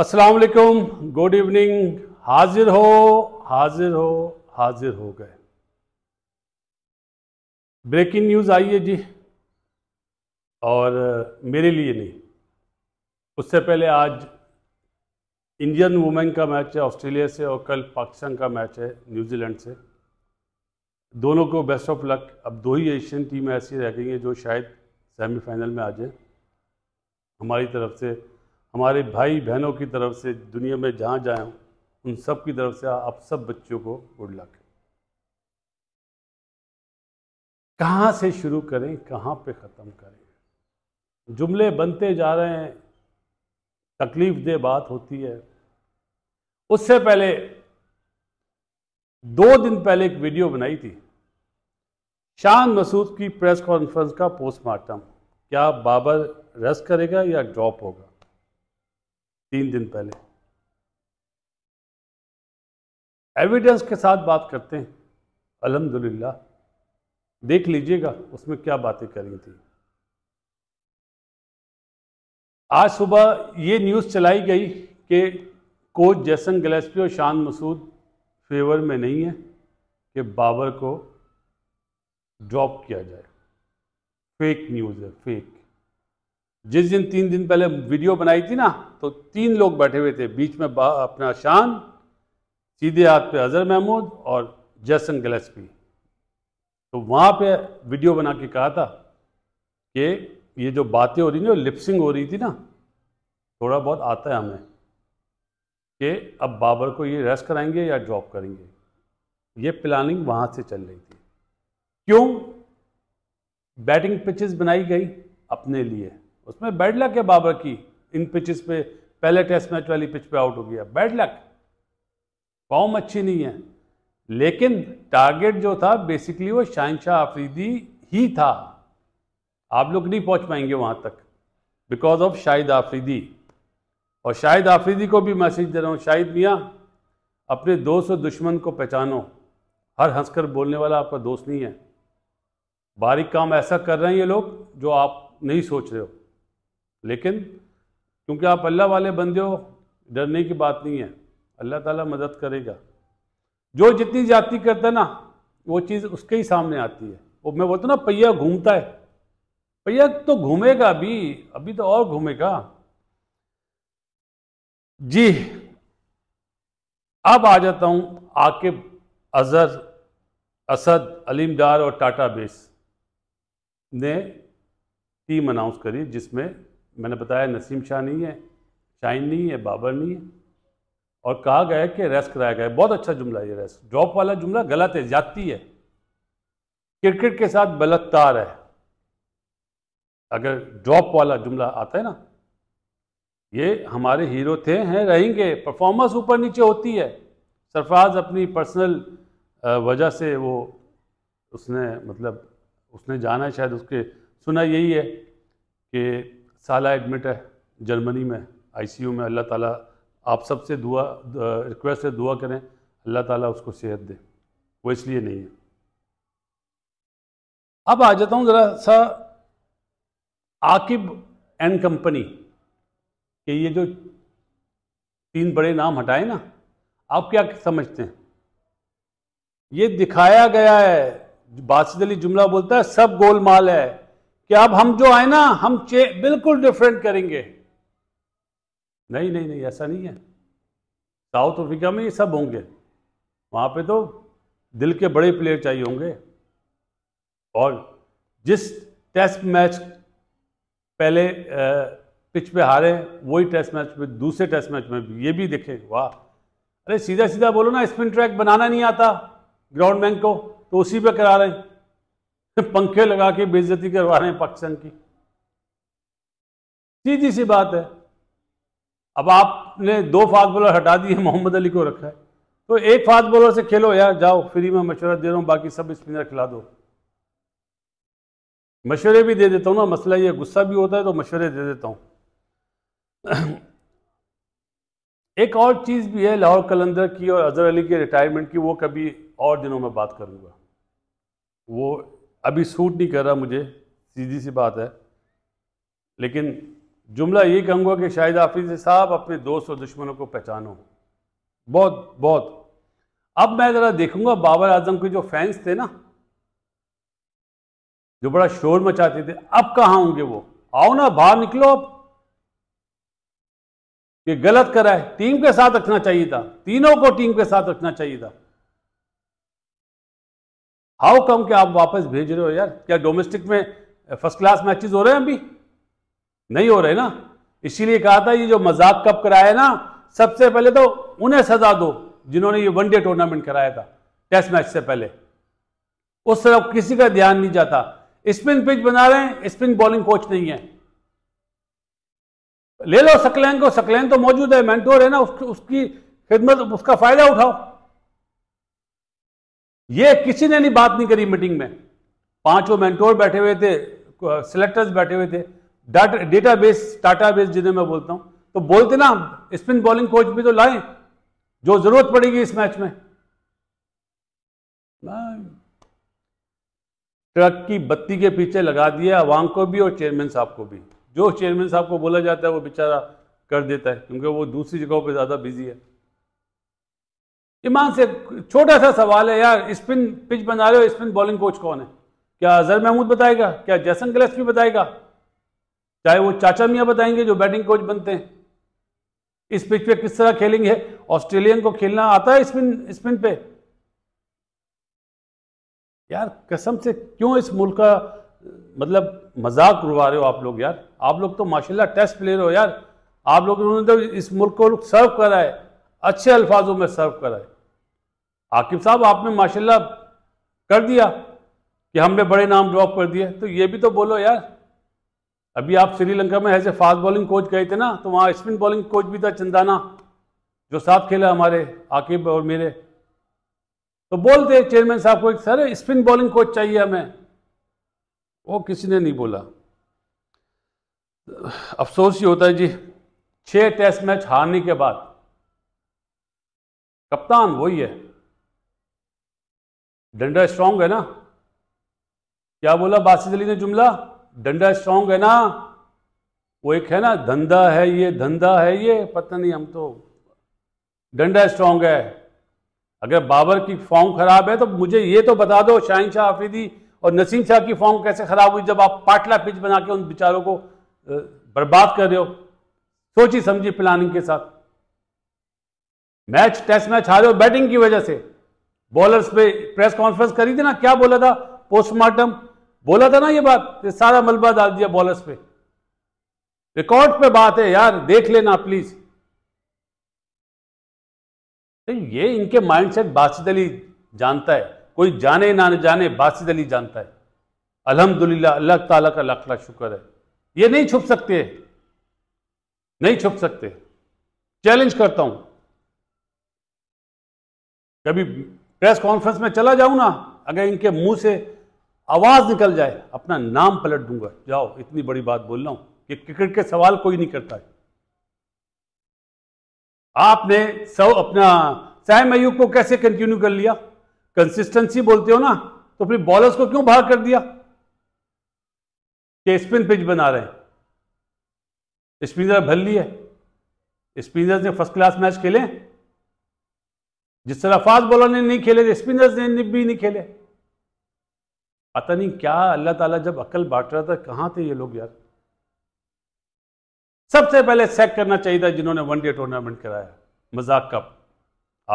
अस्सलाम वालेकुम good evening हाजिर हो हाजिर हो हाजिर हो गए ब्रेकिंग न्यूज़ आई है जी और मेरे लिए नहीं उससे पहले आज इंडियन वुमेन का मैच है ऑस्ट्रेलिया से और कल पाकिस्तान का मैच है न्यूजीलैंड से दोनों को बेस्ट ऑफ लक अब दो ही एशियन टीम ऐसी रह गई हैं जो शायद सेमीफाइनल में आ जाए हमारी तरफ से हमारे भाई बहनों की तरफ से दुनिया में जहाँ जाए उन सब की तरफ से आप सब बच्चों को गुड लक कहाँ से शुरू करें कहाँ पे ख़त्म करें जुमले बनते जा रहे हैं तकलीफ दे बात होती है उससे पहले दो दिन पहले एक वीडियो बनाई थी शान मसूद की प्रेस कॉन्फ्रेंस का पोस्टमार्टम क्या बाबर रेस्ट करेगा या ड्रॉप होगा तीन दिन पहले एविडेंस के साथ बात करते हैं अलहमदुल्ला देख लीजिएगा उसमें क्या बातें करी थी आज सुबह ये न्यूज़ चलाई गई कि कोच जैसन गलेस्पी और शान मसूद फेवर में नहीं है कि बाबर को ड्रॉप किया जाए फेक न्यूज़ है फेक जिस दिन तीन दिन पहले वीडियो बनाई थी ना तो तीन लोग बैठे हुए थे बीच में अपना शान सीधे हाथ पे अजहर महमूद और जैसन गलेस्पी तो वहाँ पे वीडियो बना के कहा था कि ये जो बातें हो रही ना लिपसिंग हो रही थी ना थोड़ा बहुत आता है हमें कि अब बाबर को ये रेस्ट कराएंगे या ड्रॉप करेंगे ये प्लानिंग वहाँ से चल रही थी क्यों बैटिंग पिचेस बनाई गई अपने लिए उसमें बैड लक है बाबर की इन पिचेस पे पहले टेस्ट मैच वाली पिच पे आउट हो गया बैड लक फॉर्म अच्छी नहीं है लेकिन टारगेट जो था बेसिकली वो शाहिनशाह आफरीदी ही था आप लोग नहीं पहुंच पाएंगे वहां तक बिकॉज ऑफ शाहिद आफरीदी और शाहिद आफरीदी को भी मैसेज दे रहा हूँ शाहिद मियाँ अपने दोस्त और दुश्मन को पहचानो हर हंसकर बोलने वाला आपका दोस्त नहीं है बारीक काम ऐसा कर रहे हैं ये लोग जो आप नहीं सोच रहे हो लेकिन क्योंकि आप अल्लाह वाले बंदे हो डरने की बात नहीं है अल्लाह ताला मदद करेगा जो जितनी जाति करता है ना वो चीज़ उसके ही सामने आती है वो मैं बोलता ना पहिया घूमता है पहिया तो घूमेगा अभी अभी तो और घूमेगा जी अब आ जाता हूँ आकिब अजहर असद अलीमदार और टाटा बेस ने टीम अनाउंस करी जिसमें मैंने बताया नसीम शाह नहीं है शाइन नहीं है बाबर नहीं है और कहा गया कि रेस्ट कराया गया बहुत अच्छा जुमला ये रेस्ट ड्रॉप वाला जुमला गलत है जाती है क्रिकेट के साथ बलत्तार है अगर ड्रॉप वाला जुमला आता है ना ये हमारे हीरो थे हैं रहेंगे परफॉर्मेंस ऊपर नीचे होती है सरफराज अपनी पर्सनल वजह से वो उसने मतलब उसने जाना है शायद उसके सुना यही है कि साला एडमिट है जर्मनी में आईसीयू में अल्लाह ताला आप सब से दुआ रिक्वेस्ट है दुआ करें अल्लाह ताला उसको सेहत दे वो इसलिए नहीं है अब आ जाता हूँ ज़रा सा आकिब एंड कंपनी के ये जो तीन बड़े नाम हटाए ना आप क्या समझते हैं ये दिखाया गया है बासिद अली जुमला बोलता है सब गोलमाल है कि अब हम जो आए ना हम चे बिल्कुल डिफरेंट करेंगे नहीं नहीं नहीं ऐसा नहीं है साउथ अफ्रीका में ये सब होंगे वहां पे तो दिल के बड़े प्लेयर चाहिए होंगे और जिस टेस्ट मैच पहले पिच पे हारे वही टेस्ट मैच में दूसरे टेस्ट मैच में ये भी देखें वाह अरे सीधा सीधा बोलो ना स्पिन ट्रैक बनाना नहीं आता ग्राउंड मैन को तो उसी पे करा रहे हैं पंखे लगा के बेजती करवा रहे हैं पाकिस्तान की सीधी सी बात है अब आपने दो फास्ट बॉलर हटा दिए मोहम्मद अली को रखा है तो एक फास्ट बॉलर से खेलो यार जाओ फ्री में मशवरा दे रहा हूँ बाकी सब स्पिनर खिला दो मशवरे भी दे देता हूँ ना मसला ये गुस्सा भी होता है तो मशवरे दे देता हूँ एक और चीज़ भी है लाहौर कलंदर की और अजहर अली के रिटायरमेंट की वो कभी और दिनों में बात करूँगा वो अभी सूट नहीं कर रहा मुझे सीधी सी बात है लेकिन जुमला ये कहूँगा कि शाहिद हाफिज साहब अपने दोस्त और दुश्मनों को पहचानो बहुत बहुत अब मैं ज़रा देखूंगा बाबर आजम के जो फैंस थे ना जो बड़ा शोर मचाते थे अब कहाँ होंगे वो आओ ना बाहर निकलो अब ये गलत करा है टीम के साथ रखना चाहिए था तीनों को टीम के साथ रखना चाहिए था हाउ कम के आप वापस भेज रहे हो यार क्या डोमेस्टिक में फर्स्ट क्लास मैचेस हो रहे हैं अभी नहीं हो रहे ना इसीलिए कहा था ये जो मजाक कब कराया ना सबसे पहले तो उन्हें सजा दो जिन्होंने ये वनडे टूर्नामेंट कराया था टेस्ट मैच से पहले उस तरफ किसी का ध्यान नहीं जाता स्पिन पिच बना रहे हैं स्पिन बॉलिंग कोच नहीं है ले लो सकलैन को सकलैन तो मौजूद है मेंटोर है ना उसकी खिदमत उसका फायदा उठाओ ये किसी ने नहीं बात नहीं करी मीटिंग में पांचों मेंटोर बैठे हुए थे सिलेक्टर्स बैठे हुए थे data data base Tata base जिन्हें मैं बोलता हूं तो बोलते ना स्पिन बॉलिंग कोच भी तो लाए जो जरूरत पड़ेगी इस मैच में ट्रक की बत्ती के पीछे लगा दिया अवाम को भी और चेयरमैन साहब को भी जो चेयरमैन साहब को बोला जाता है वो बेचारा कर देता है क्योंकि वो दूसरी जगहों पे ज़्यादा बिजी है ईमान से छोटा सा सवाल है यार स्पिन पिच बना रहे हो स्पिन बॉलिंग कोच कौन है क्या अजहर महमूद बताएगा क्या जैसन भी बताएगा चाहे वो चाचा मियाँ बताएंगे जो बैटिंग कोच बनते हैं इस पिच पे किस तरह खेलेंगे ऑस्ट्रेलियन को खेलना आता है स्पिन स्पिन पे यार कसम से क्यों इस मुल्क का मतलब मजाक उड़वा रहे हो आप लोग यार आप लोग तो माशाल्लाह टेस्ट प्लेयर हो यार आप लोग उन्होंने तो इस मुल्क को सर्व करा है अच्छे अल्फाजों में सर्व करा है आकिब साहब आपने माशाल्लाह कर दिया कि हमने बड़े नाम ड्रॉप कर दिए तो ये भी तो बोलो यार अभी आप श्रीलंका में as a fast bowling coach गए थे ना तो वहाँ स्पिन बॉलिंग कोच भी था चंदाना जो साथ खेला हमारे आकिब और मेरे तो बोलते चेयरमैन साहब को एक सर स्पिन बॉलिंग कोच चाहिए हमें वो किसी ने नहीं बोला अफसोस ही होता है जी छह टेस्ट मैच हारने के बाद कप्तान वही है डंडा स्ट्रांग है ना क्या बोला बासित अली ने जुमला डंडा स्ट्रांग है ना वो एक है ना धंधा है ये धंधा है ये पता नहीं हम तो डंडा स्ट्रांग है अगर बाबर की फॉर्म खराब है तो मुझे ये तो बता दो शाहिन शाह आफरीदी और नसीम शाह की फॉर्म कैसे खराब हुई जब आप पाटला पिच बना के उन बेचारों को बर्बाद कर रहे हो सोची समझी प्लानिंग के साथ मैच टेस्ट मैच हारे हो बैटिंग की वजह से बॉलर्स पे प्रेस कॉन्फ्रेंस करी थी ना क्या बोला था पोस्टमार्टम बोला था ना ये बात ये सारा मलबा डाल दिया बॉलर्स पे रिकॉर्ड पे बात है यार देख लेना प्लीज तो ये इनके माइंडसेट बासिद अली जानता है कोई जाने ना जाने बासिद अली जानता है अलहमदुल्ला अल्लाह ताला का लाख लाख शुक्र है ये नहीं छुप सकते नहीं छुप सकते चैलेंज करता हूं कभी प्रेस कॉन्फ्रेंस में चला जाऊं ना अगर इनके मुंह से आवाज़ निकल जाए अपना नाम पलट दूंगा जाओ इतनी बड़ी बात बोल रहा हूं कि क्रिकेट के सवाल कोई नहीं करता है आपने सब अपना साइम मयूब को कैसे कंटिन्यू कर लिया कंसिस्टेंसी बोलते हो ना तो फिर बॉलर्स को क्यों बाहर कर दिया कि स्पिन पिच बना रहे हैं स्पिनर भल लिया स्पिनर्स ने फर्स्ट क्लास मैच खेले जिस तरह फास्ट बॉलर ने नहीं खेले स्पिनर्स ने भी नहीं खेले पता नहीं क्या अल्लाह ताला जब अकल बांट रहा था कहां थे ये लोग यार सबसे पहले सेक करना चाहिए था जिन्होंने वनडे टूर्नामेंट कराया मजाक कप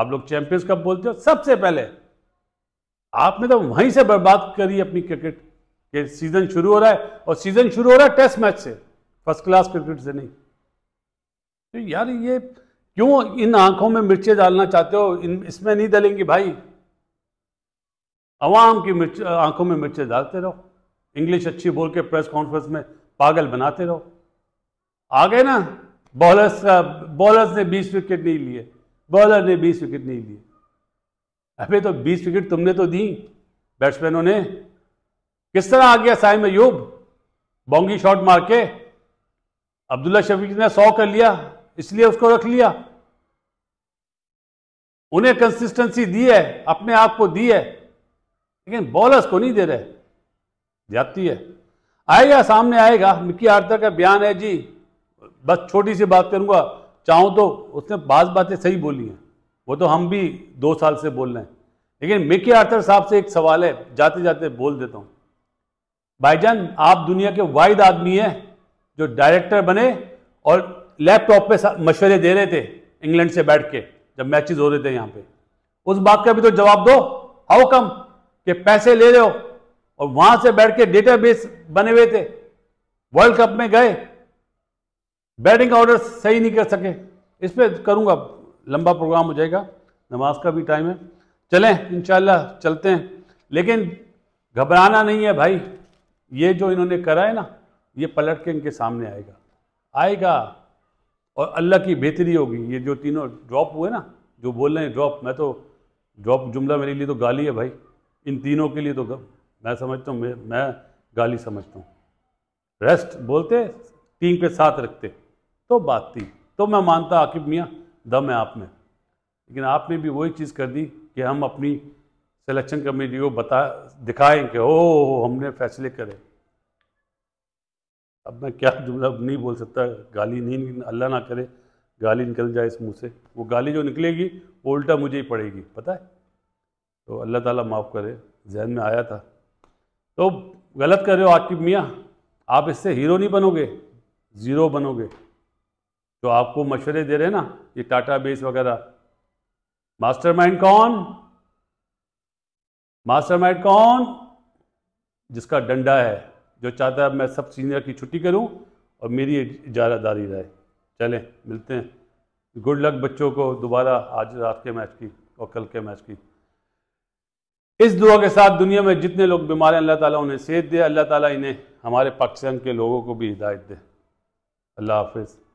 आप लोग चैंपियंस कप बोलते हो सबसे पहले आपने तो वहीं से बर्बाद करी अपनी क्रिकेट के सीजन शुरू हो रहा है और सीजन शुरू हो रहा है टेस्ट मैच से फर्स्ट क्लास क्रिकेट से नहीं तो यार ये क्यों इन आंखों में मिर्चें डालना चाहते हो इन इसमें नहीं डलेंगी भाई आवाम की मिर्च आंखों में मिर्चें डालते रहो इंग्लिश अच्छी बोल के प्रेस कॉन्फ्रेंस में पागल बनाते रहो आ गए ना बॉलर्स का बॉलर्स ने 20 विकेट नहीं लिए बॉलर ने 20 विकेट नहीं लिए अभी तो 20 विकेट तुमने तो दी बैट्समैनों ने किस तरह आ गया साइम अयूब बोंगी शॉट मार के अब्दुल्ला शफीक ने सौ कर लिया इसलिए उसको रख लिया उन्हें कंसिस्टेंसी दी है अपने आप को दी है लेकिन बॉलर्स को नहीं दे रहे जाती है आएगा सामने आएगा मिकी आर्थर का बयान है जी बस छोटी सी बात करूंगा चाहूं तो उसने बाज बातें सही बोली हैं वो तो हम भी दो साल से बोल रहे हैं लेकिन मिकी आर्थर साहब से एक सवाल है जाते जाते बोल देता हूं भाईजान आप दुनिया के वाहिद आदमी हैं जो डायरेक्टर बने और लैपटॉप पे मशवरे दे रहे थे इंग्लैंड से बैठ के जब मैचेस हो रहे थे यहाँ पे उस बात का भी तो जवाब दो हाउ कम के पैसे ले रहे हो और वहां से बैठ के डेटाबेस बने हुए थे वर्ल्ड कप में गए बैटिंग ऑर्डर सही नहीं कर सके इस पर करूँगा लंबा प्रोग्राम हो जाएगा नमाज का भी टाइम है चलें इंशाल्लाह चलते हैं लेकिन घबराना नहीं है भाई ये जो इन्होंने करा है ना ये पलट के इनके सामने आएगा आएगा और अल्लाह की बेहतरी होगी ये जो तीनों ड्रॉप हुए ना जो बोल रहे हैं ड्रॉप मैं तो ड्रॉप जुमला मेरे लिए तो गाली है भाई इन तीनों के लिए तो मैं समझता हूँ मैं, मैं गाली समझता हूँ रेस्ट बोलते टीम पे साथ रखते तो बात थी तो मैं मानता आकिब मियाँ दम है आप में लेकिन आपने भी वही चीज़ कर दी कि हम अपनी सिलेक्शन कमेटी को बता दिखाएँ कि ओ हमने फैसले करे अब मैं क्या जुमला नहीं बोल सकता गाली नहीं अल्लाह ना करे गाली निकल जाए इस मुँह से वो गाली जो निकलेगी वो उल्टा मुझे ही पड़ेगी पता है तो अल्लाह ताला माफ़ करे जहन में आया था तो गलत कर रहे हो आकिब मियाँ आप इससे हीरो नहीं बनोगे ज़ीरो बनोगे जो आपको मशवरे दे रहे ना ये टाटा बेस वगैरह मास्टर कौन मास्टर कौन जिसका डंडा है जो चाहता है मैं सब सीनियर की छुट्टी करूँ और मेरी इजारादारी रहे चलें मिलते हैं गुड लक बच्चों को दोबारा आज रात के मैच की और कल के मैच की इस दुआ के साथ दुनिया में जितने लोग बीमार हैं अल्लाह ताला उन्हें सेहत दे अल्लाह ताला इन्हें हमारे पाकिस्तान के लोगों को भी हिदायत दे अल्लाह हाफिज़